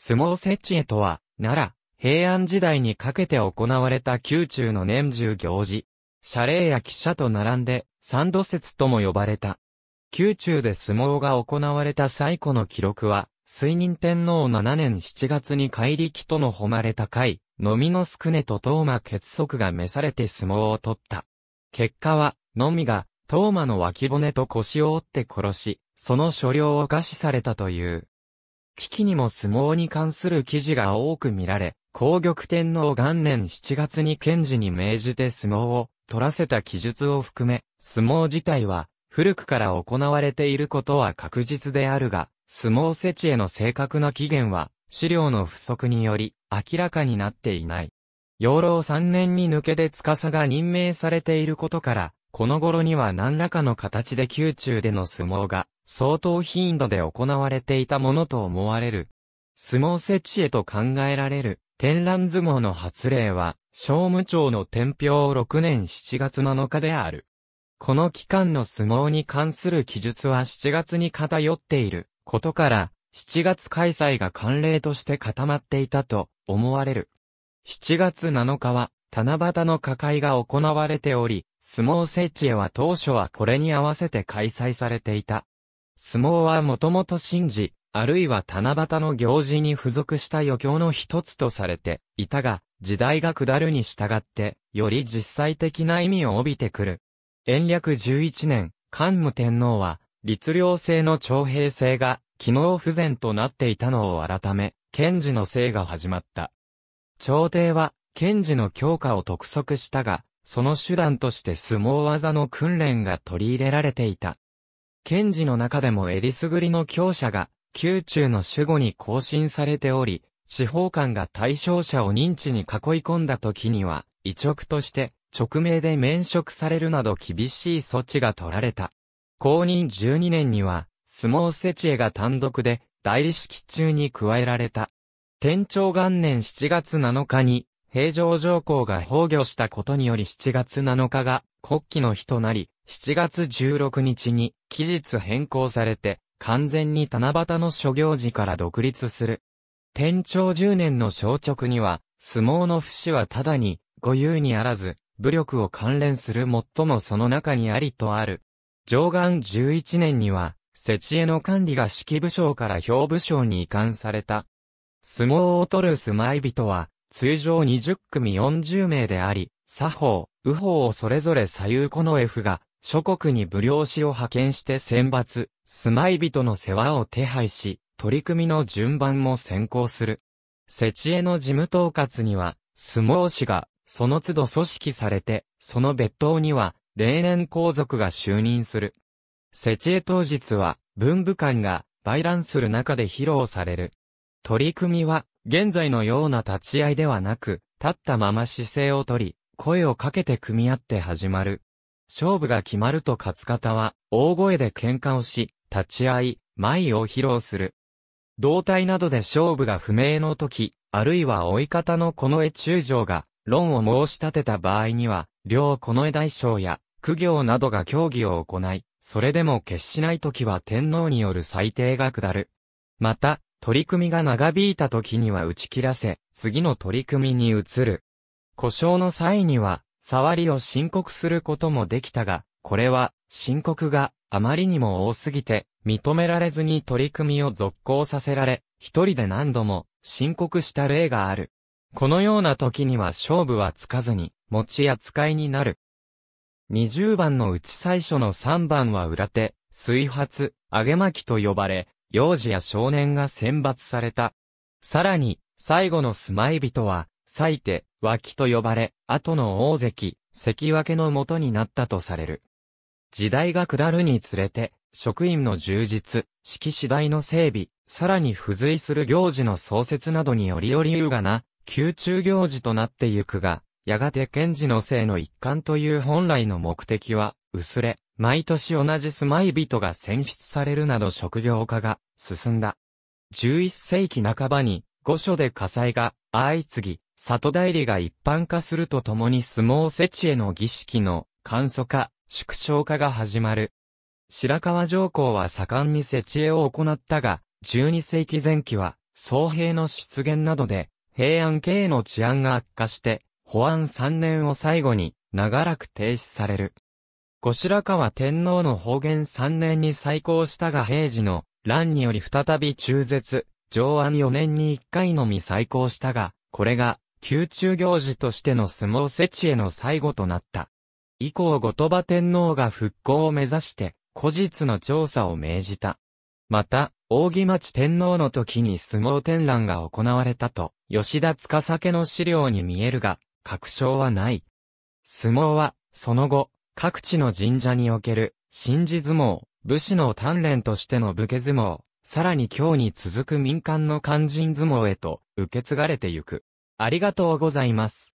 相撲設置へとは、奈良、平安時代にかけて行われた宮中の年中行事。謝礼や記者と並んで、三度説とも呼ばれた。宮中で相撲が行われた最古の記録は、水任天皇7年7月に怪力との誉れ高い、のみのすくねと東馬結束が召されて相撲を取った。結果は、のみが、東馬の脇骨と腰を折って殺し、その所領を餓死されたという。危機にも相撲に関する記事が多く見られ、皇玉天皇元年7月に賢治に命じて相撲を取らせた記述を含め、相撲自体は古くから行われていることは確実であるが、相撲設置への正確な期限は資料の不足により明らかになっていない。養老3年に抜けで司が任命されていることから、この頃には何らかの形で宮中での相撲が相当頻度で行われていたものと思われる。相撲設置へと考えられる、天覧相撲の発令は、商務庁の天平6年7月7日である。この期間の相撲に関する記述は7月に偏っていることから、7月開催が慣例として固まっていたと思われる。7月7日は、七夕の火会が行われており、相撲設置へは当初はこれに合わせて開催されていた。相撲はもともと神事、あるいは七夕の行事に付属した余興の一つとされていたが、時代が下るに従って、より実際的な意味を帯びてくる。延暦11年、桓武天皇は、律令制の徴兵制が、機能不全となっていたのを改め、賢治の制が始まった。朝廷は、賢治の強化を督促したが、その手段として相撲技の訓練が取り入れられていた。賢治の中でもえりすぐりの強者が、宮中の守護に更新されており、司法官が対象者を認知に囲い込んだ時には、移直として直命で免職されるなど厳しい措置が取られた。公認12年には、相撲セチが単独で代理式中に加えられた。天長元年7月7日に、平城上皇が崩御したことにより7月7日が国旗の日となり、7月16日に期日変更されて、完全に七夕の諸行事から独立する。天長10年の消直には、相撲の不死はただに、御有にあらず、武力を関連する最もその中にありとある。上岸11年には、設営の管理が指揮部省から表部将に移管された。相撲を取る住まい人は、通常20組40名であり、左方、右方をそれぞれ左右この F が諸国に武領士を派遣して選抜、住まい人の世話を手配し、取り組みの順番も先行する。設置への事務統括には、相撲氏が、その都度組織されて、その別当には、例年皇族が就任する。設置当日は、文武官が、売乱する中で披露される。取り組みは、現在のような立ち合いではなく、立ったまま姿勢をとり、声をかけて組み合って始まる。勝負が決まると勝方は、大声で喧嘩をし、立ち合い、舞を披露する。胴体などで勝負が不明の時、あるいは追い方のこの絵中将が、論を申し立てた場合には、両この絵大将や、苦行などが協議を行い、それでも決しない時は天皇による裁定が下る。また、取り組みが長引いた時には打ち切らせ、次の取り組みに移る。故障の際には、触りを申告することもできたが、これは、申告があまりにも多すぎて、認められずに取り組みを続行させられ、一人で何度も申告した例がある。このような時には勝負はつかずに、持ち扱いになる。20番のうち最初の3番は裏手、水発、揚げ巻きと呼ばれ、幼児や少年が選抜された。さらに、最後の住まい人は、裂いて、脇と呼ばれ、後の大関、関脇の元になったとされる。時代が下るにつれて、職員の充実、式次第の整備、さらに付随する行事の創設などによりより優雅な、宮中行事となってゆくが、やがて賢治の生の一環という本来の目的は、薄れ、毎年同じ住まい人が選出されるなど職業化が進んだ。11世紀半ばに、御所で火災が相次ぎ、里代理が一般化するとともに相撲設置への儀式の簡素化、縮小化が始まる。白川上皇は盛んに設置を行ったが、12世紀前期は、僧兵の出現などで、平安系営の治安が悪化して、保安3年を最後に、長らく停止される。後白河天皇の方言3年に再興したが平時の乱により再び中絶、上安4年に1回のみ再興したが、これが宮中行事としての相撲設置への最後となった。以降後鳥羽天皇が復興を目指して、古実の調査を命じた。また、扇町天皇の時に相撲展覧が行われたと、吉田司家の資料に見えるが、確証はない。相撲は、その後、各地の神社における、神事相撲、武士の鍛錬としての武家相撲、さらに今日に続く民間の肝心相撲へと、受け継がれてゆく。ありがとうございます。